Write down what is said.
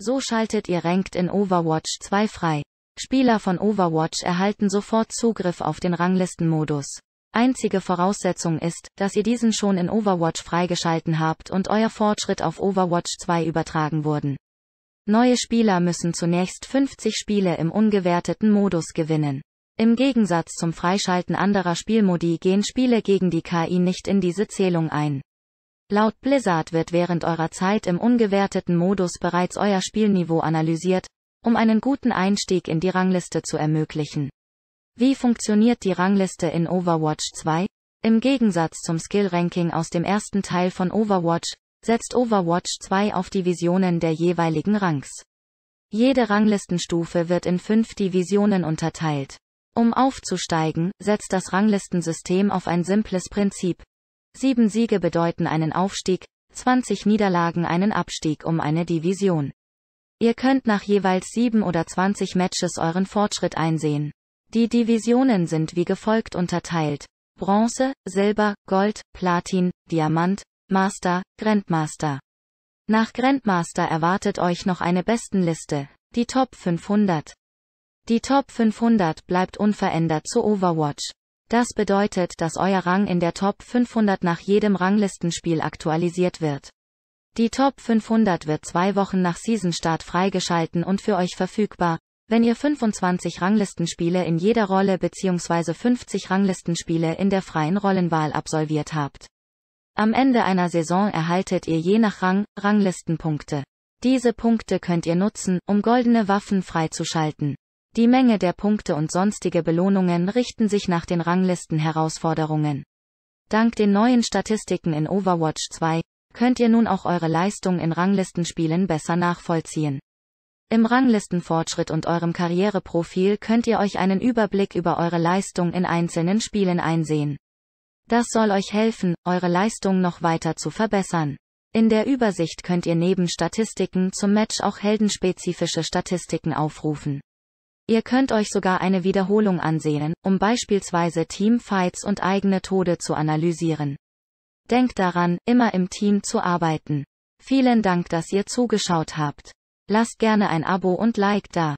So schaltet ihr Ranked in Overwatch 2 frei. Spieler von Overwatch erhalten sofort Zugriff auf den Ranglistenmodus. Einzige Voraussetzung ist, dass ihr diesen schon in Overwatch freigeschalten habt und euer Fortschritt auf Overwatch 2 übertragen wurden. Neue Spieler müssen zunächst 50 Spiele im ungewerteten Modus gewinnen. Im Gegensatz zum Freischalten anderer Spielmodi gehen Spiele gegen die KI nicht in diese Zählung ein. Laut Blizzard wird während eurer Zeit im ungewerteten Modus bereits euer Spielniveau analysiert, um einen guten Einstieg in die Rangliste zu ermöglichen. Wie funktioniert die Rangliste in Overwatch 2? Im Gegensatz zum Skill-Ranking aus dem ersten Teil von Overwatch, setzt Overwatch 2 auf Divisionen der jeweiligen Ranks. Jede Ranglistenstufe wird in fünf Divisionen unterteilt. Um aufzusteigen, setzt das Ranglistensystem auf ein simples Prinzip, Sieben Siege bedeuten einen Aufstieg, 20 Niederlagen einen Abstieg um eine Division. Ihr könnt nach jeweils sieben oder 20 Matches euren Fortschritt einsehen. Die Divisionen sind wie gefolgt unterteilt. Bronze, Silber, Gold, Platin, Diamant, Master, Grandmaster. Nach Grandmaster erwartet euch noch eine Bestenliste, die Top 500. Die Top 500 bleibt unverändert zu Overwatch. Das bedeutet, dass euer Rang in der Top 500 nach jedem Ranglistenspiel aktualisiert wird. Die Top 500 wird zwei Wochen nach Seasonstart freigeschalten und für euch verfügbar, wenn ihr 25 Ranglistenspiele in jeder Rolle bzw. 50 Ranglistenspiele in der freien Rollenwahl absolviert habt. Am Ende einer Saison erhaltet ihr je nach Rang Ranglistenpunkte. Diese Punkte könnt ihr nutzen, um goldene Waffen freizuschalten. Die Menge der Punkte und sonstige Belohnungen richten sich nach den Ranglistenherausforderungen. Dank den neuen Statistiken in Overwatch 2 könnt ihr nun auch eure Leistung in Ranglistenspielen besser nachvollziehen. Im Ranglistenfortschritt und eurem Karriereprofil könnt ihr euch einen Überblick über eure Leistung in einzelnen Spielen einsehen. Das soll euch helfen, eure Leistung noch weiter zu verbessern. In der Übersicht könnt ihr neben Statistiken zum Match auch heldenspezifische Statistiken aufrufen. Ihr könnt euch sogar eine Wiederholung ansehen, um beispielsweise Teamfights und eigene Tode zu analysieren. Denkt daran, immer im Team zu arbeiten. Vielen Dank, dass ihr zugeschaut habt. Lasst gerne ein Abo und Like da.